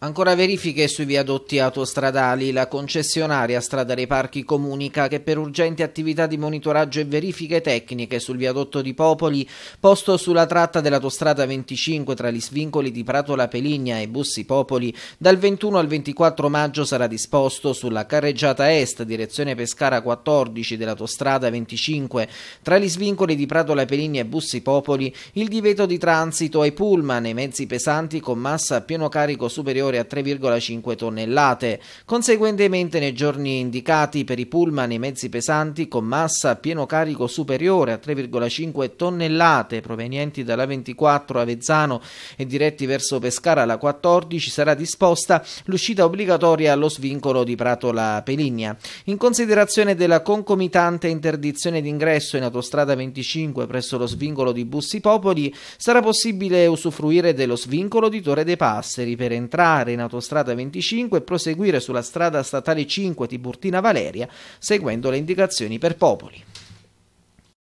Ancora verifiche sui viadotti autostradali. La concessionaria Strada dei Parchi comunica che per urgenti attività di monitoraggio e verifiche tecniche sul viadotto di Popoli, posto sulla tratta dell'autostrada 25 tra gli svincoli di Prato La Peligna e Bussi Popoli, dal 21 al 24 maggio sarà disposto sulla carreggiata est, direzione Pescara 14 dell'autostrada 25, tra gli svincoli di Prato La Peligna e Bussi Popoli, il divieto di transito ai pullman e mezzi pesanti con massa a pieno carico superiore superiore a 3,5 tonnellate. Conseguentemente nei giorni indicati per i pullman e i mezzi pesanti con massa a pieno carico superiore a 3,5 tonnellate provenienti dalla 24 Avezzano e diretti verso Pescara la 14 sarà disposta l'uscita obbligatoria allo svincolo di Pratola Peligna. In considerazione della concomitante interdizione d'ingresso in autostrada 25 presso lo svincolo di Bussi Popoli sarà possibile usufruire dello svincolo di Torre dei Passeri per entrare entrare in autostrada 25 e proseguire sulla strada statale 5 Tiburtina Valeria seguendo le indicazioni per Popoli.